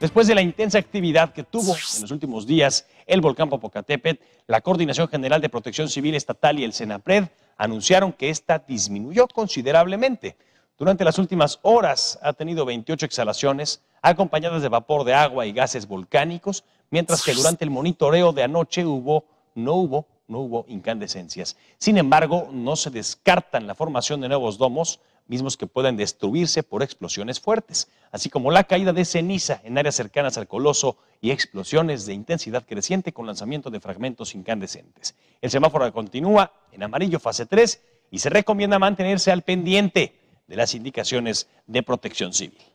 Después de la intensa actividad que tuvo en los últimos días el volcán Popocatépetl, la Coordinación General de Protección Civil Estatal y el Senapred anunciaron que esta disminuyó considerablemente. Durante las últimas horas ha tenido 28 exhalaciones acompañadas de vapor de agua y gases volcánicos, mientras que durante el monitoreo de anoche hubo no hubo no hubo incandescencias. Sin embargo, no se descartan la formación de nuevos domos mismos que pueden destruirse por explosiones fuertes, así como la caída de ceniza en áreas cercanas al coloso y explosiones de intensidad creciente con lanzamiento de fragmentos incandescentes. El semáforo continúa en amarillo fase 3 y se recomienda mantenerse al pendiente de las indicaciones de protección civil.